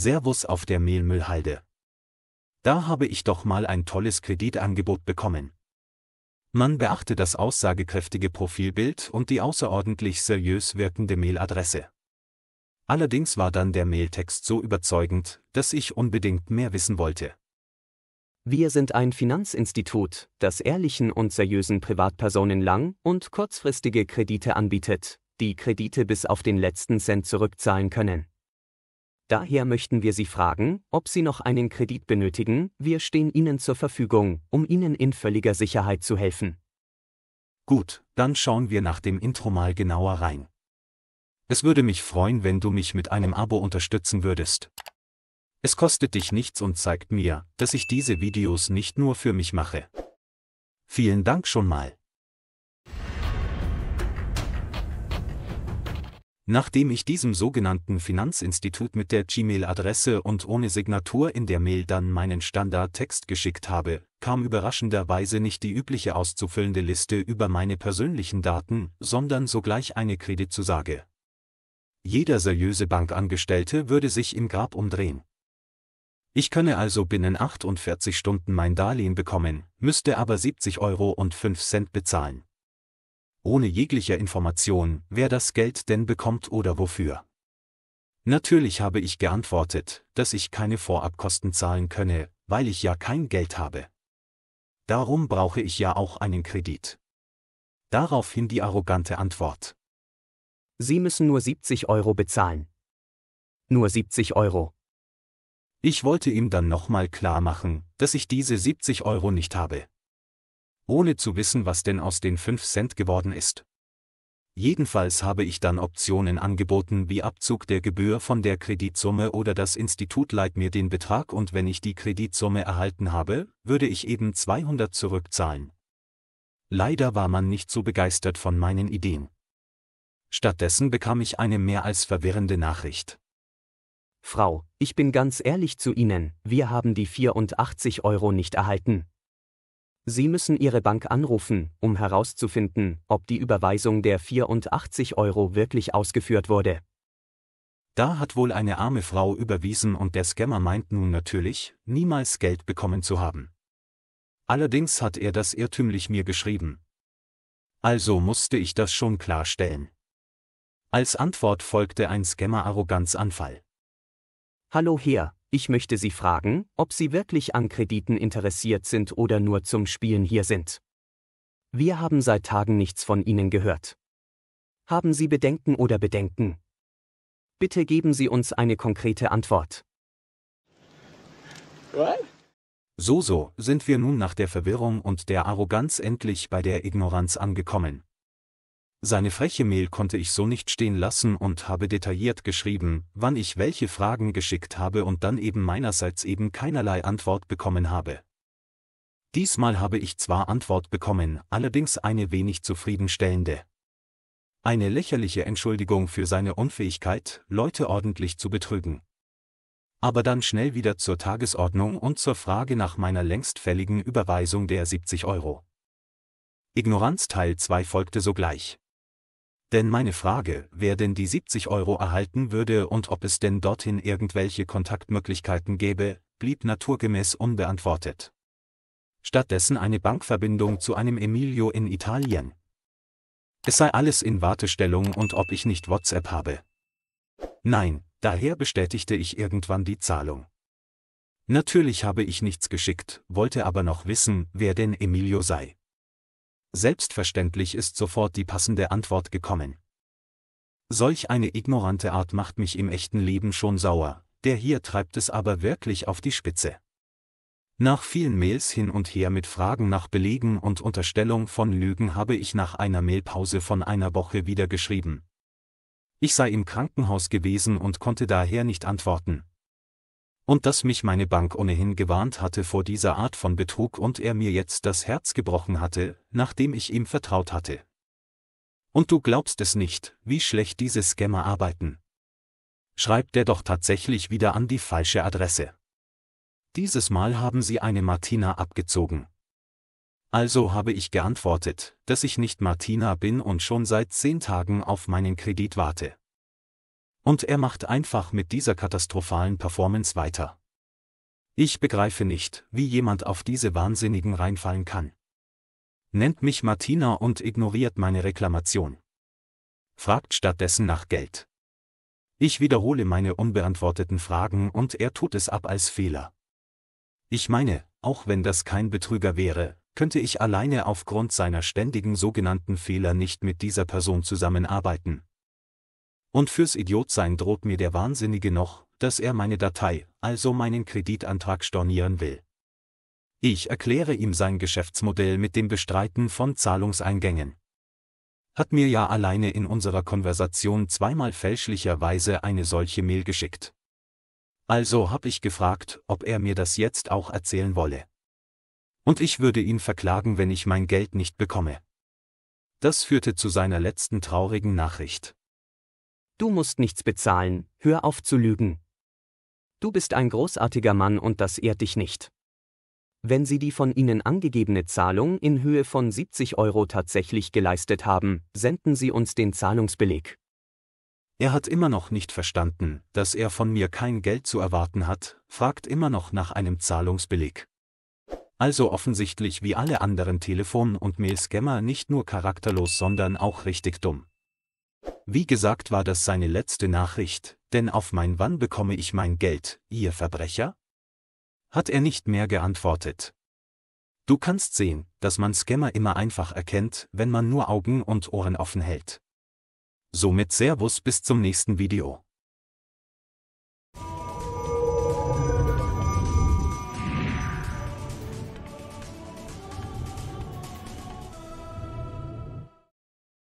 Servus auf der Mehlmüllhalde. Da habe ich doch mal ein tolles Kreditangebot bekommen. Man beachte das aussagekräftige Profilbild und die außerordentlich seriös wirkende Mailadresse. Allerdings war dann der Mailtext so überzeugend, dass ich unbedingt mehr wissen wollte. Wir sind ein Finanzinstitut, das ehrlichen und seriösen Privatpersonen lang- und kurzfristige Kredite anbietet, die Kredite bis auf den letzten Cent zurückzahlen können. Daher möchten wir Sie fragen, ob Sie noch einen Kredit benötigen, wir stehen Ihnen zur Verfügung, um Ihnen in völliger Sicherheit zu helfen. Gut, dann schauen wir nach dem Intro mal genauer rein. Es würde mich freuen, wenn du mich mit einem Abo unterstützen würdest. Es kostet dich nichts und zeigt mir, dass ich diese Videos nicht nur für mich mache. Vielen Dank schon mal. Nachdem ich diesem sogenannten Finanzinstitut mit der Gmail-Adresse und ohne Signatur in der Mail dann meinen Standardtext geschickt habe, kam überraschenderweise nicht die übliche auszufüllende Liste über meine persönlichen Daten, sondern sogleich eine Kreditzusage. Jeder seriöse Bankangestellte würde sich im Grab umdrehen. Ich könne also binnen 48 Stunden mein Darlehen bekommen, müsste aber 70 Euro und 5 Cent bezahlen ohne jeglicher Information, wer das Geld denn bekommt oder wofür. Natürlich habe ich geantwortet, dass ich keine Vorabkosten zahlen könne, weil ich ja kein Geld habe. Darum brauche ich ja auch einen Kredit. Daraufhin die arrogante Antwort. Sie müssen nur 70 Euro bezahlen. Nur 70 Euro. Ich wollte ihm dann nochmal klar machen, dass ich diese 70 Euro nicht habe ohne zu wissen, was denn aus den 5 Cent geworden ist. Jedenfalls habe ich dann Optionen angeboten wie Abzug der Gebühr von der Kreditsumme oder das Institut leiht mir den Betrag und wenn ich die Kreditsumme erhalten habe, würde ich eben 200 zurückzahlen. Leider war man nicht so begeistert von meinen Ideen. Stattdessen bekam ich eine mehr als verwirrende Nachricht. Frau, ich bin ganz ehrlich zu Ihnen, wir haben die 84 Euro nicht erhalten, Sie müssen Ihre Bank anrufen, um herauszufinden, ob die Überweisung der 84 Euro wirklich ausgeführt wurde. Da hat wohl eine arme Frau überwiesen und der Scammer meint nun natürlich, niemals Geld bekommen zu haben. Allerdings hat er das irrtümlich mir geschrieben. Also musste ich das schon klarstellen. Als Antwort folgte ein Scammer-Arroganzanfall. Hallo hier, ich möchte Sie fragen, ob Sie wirklich an Krediten interessiert sind oder nur zum Spielen hier sind. Wir haben seit Tagen nichts von Ihnen gehört. Haben Sie Bedenken oder Bedenken? Bitte geben Sie uns eine konkrete Antwort. What? So, so, sind wir nun nach der Verwirrung und der Arroganz endlich bei der Ignoranz angekommen. Seine freche Mail konnte ich so nicht stehen lassen und habe detailliert geschrieben, wann ich welche Fragen geschickt habe und dann eben meinerseits eben keinerlei Antwort bekommen habe. Diesmal habe ich zwar Antwort bekommen, allerdings eine wenig zufriedenstellende. Eine lächerliche Entschuldigung für seine Unfähigkeit, Leute ordentlich zu betrügen. Aber dann schnell wieder zur Tagesordnung und zur Frage nach meiner längst fälligen Überweisung der 70 Euro. Ignoranz Teil 2 folgte sogleich. Denn meine Frage, wer denn die 70 Euro erhalten würde und ob es denn dorthin irgendwelche Kontaktmöglichkeiten gäbe, blieb naturgemäß unbeantwortet. Stattdessen eine Bankverbindung zu einem Emilio in Italien. Es sei alles in Wartestellung und ob ich nicht WhatsApp habe. Nein, daher bestätigte ich irgendwann die Zahlung. Natürlich habe ich nichts geschickt, wollte aber noch wissen, wer denn Emilio sei. Selbstverständlich ist sofort die passende Antwort gekommen. Solch eine ignorante Art macht mich im echten Leben schon sauer, der hier treibt es aber wirklich auf die Spitze. Nach vielen Mails hin und her mit Fragen nach Belegen und Unterstellung von Lügen habe ich nach einer Mailpause von einer Woche wieder geschrieben. Ich sei im Krankenhaus gewesen und konnte daher nicht antworten und dass mich meine Bank ohnehin gewarnt hatte vor dieser Art von Betrug und er mir jetzt das Herz gebrochen hatte, nachdem ich ihm vertraut hatte. Und du glaubst es nicht, wie schlecht diese Scammer arbeiten. Schreibt er doch tatsächlich wieder an die falsche Adresse. Dieses Mal haben sie eine Martina abgezogen. Also habe ich geantwortet, dass ich nicht Martina bin und schon seit zehn Tagen auf meinen Kredit warte. Und er macht einfach mit dieser katastrophalen Performance weiter. Ich begreife nicht, wie jemand auf diese Wahnsinnigen reinfallen kann. Nennt mich Martina und ignoriert meine Reklamation. Fragt stattdessen nach Geld. Ich wiederhole meine unbeantworteten Fragen und er tut es ab als Fehler. Ich meine, auch wenn das kein Betrüger wäre, könnte ich alleine aufgrund seiner ständigen sogenannten Fehler nicht mit dieser Person zusammenarbeiten, und fürs Idiotsein droht mir der Wahnsinnige noch, dass er meine Datei, also meinen Kreditantrag stornieren will. Ich erkläre ihm sein Geschäftsmodell mit dem Bestreiten von Zahlungseingängen. Hat mir ja alleine in unserer Konversation zweimal fälschlicherweise eine solche Mail geschickt. Also hab ich gefragt, ob er mir das jetzt auch erzählen wolle. Und ich würde ihn verklagen, wenn ich mein Geld nicht bekomme. Das führte zu seiner letzten traurigen Nachricht. Du musst nichts bezahlen, hör auf zu lügen. Du bist ein großartiger Mann und das ehrt dich nicht. Wenn Sie die von Ihnen angegebene Zahlung in Höhe von 70 Euro tatsächlich geleistet haben, senden Sie uns den Zahlungsbeleg. Er hat immer noch nicht verstanden, dass er von mir kein Geld zu erwarten hat, fragt immer noch nach einem Zahlungsbeleg. Also offensichtlich wie alle anderen Telefon- und Mail-Scammer nicht nur charakterlos, sondern auch richtig dumm. Wie gesagt war das seine letzte Nachricht, denn auf mein Wann bekomme ich mein Geld, ihr Verbrecher? Hat er nicht mehr geantwortet. Du kannst sehen, dass man Scammer immer einfach erkennt, wenn man nur Augen und Ohren offen hält. Somit Servus bis zum nächsten Video.